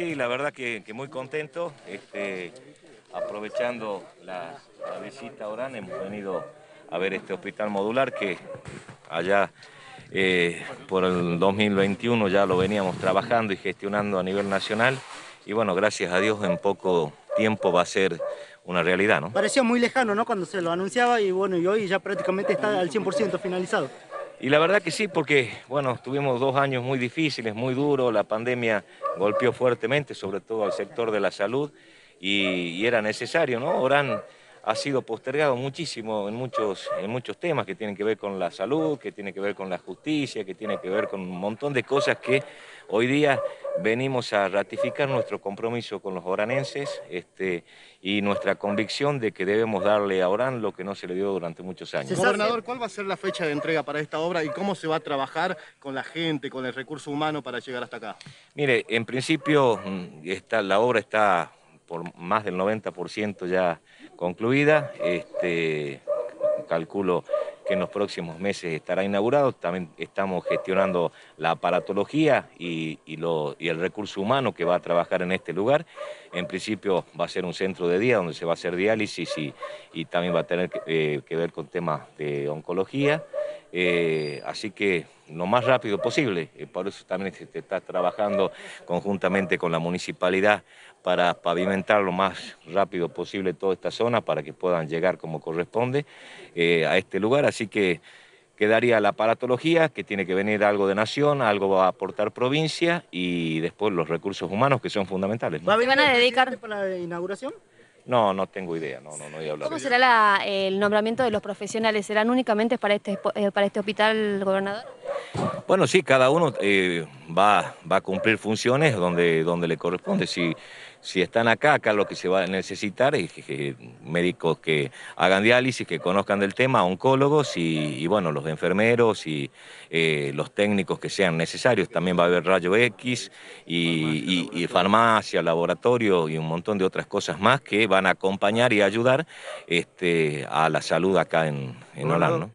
Sí, la verdad que, muy contento. Este, aprovechando la, visita a Orán, hemos venido a ver este hospital modular que allá eh, por el 2021 ya lo veníamos trabajando y gestionando a nivel nacional. Y bueno, gracias a Dios en poco tiempo va a ser una realidad, ¿no? Parecía muy lejano, ¿no? Cuando se lo anunciaba y bueno, y hoy ya prácticamente está al 100% finalizado. Y la verdad que sí, porque, bueno, tuvimos dos años muy difíciles, muy duros, la pandemia golpeó fuertemente, sobre todo al sector de la salud, y, era necesario, ¿no? Orán ha sido postergado muchísimo en muchos, en muchos temas que tienen que ver con la salud, que tienen que ver con la justicia, que tienen que ver con un montón de cosas que hoy día venimos a ratificar nuestro compromiso con los oranenses este, y nuestra convicción de que debemos darle a Orán lo que no se le dio durante muchos años. Gobernador, ¿cuál va a ser la fecha de entrega para esta obra y cómo se va a trabajar con la gente, con el recurso humano para llegar hasta acá? Mire, en principio mm, la obra está por más del 90% ya concluida. Este, calculo que en los próximos meses estará inaugurado. También estamos gestionando la aparatología y, el recurso humano que va a trabajar en este lugar. En principio va a ser un centro de día donde se va a hacer diálisis y, también va a tener eh, que ver con temas de oncología. Eh, así que lo más rápido posible, eh, por eso también se está trabajando conjuntamente con la municipalidad para pavimentar lo más rápido posible toda esta zona para que puedan llegar como corresponde eh, a este lugar. Así que quedaría la aparatología, que tiene que venir algo de nación, algo va a aportar provincia y después los recursos humanos que son fundamentales. ¿Van a dedicar para la inauguración? No, no tengo idea, no, no, ¿Cómo será el nombramiento de los profesionales? ¿Serán únicamente para este, eh, para este hospital, gobernador? Bueno, sí, cada uno eh, va, va a cumplir funciones donde, donde le corresponde. Si, si están acá, acá lo que se va a necesitar es que eh, médicos que hagan diálisis, que conozcan del tema, oncólogos y, bueno, los enfermeros y eh, los técnicos que sean necesarios. También va a haber rayo X y, farmacia, laboratorio y un montón de otras cosas más que van a acompañar y ayudar este, a la salud acá en, Holanda.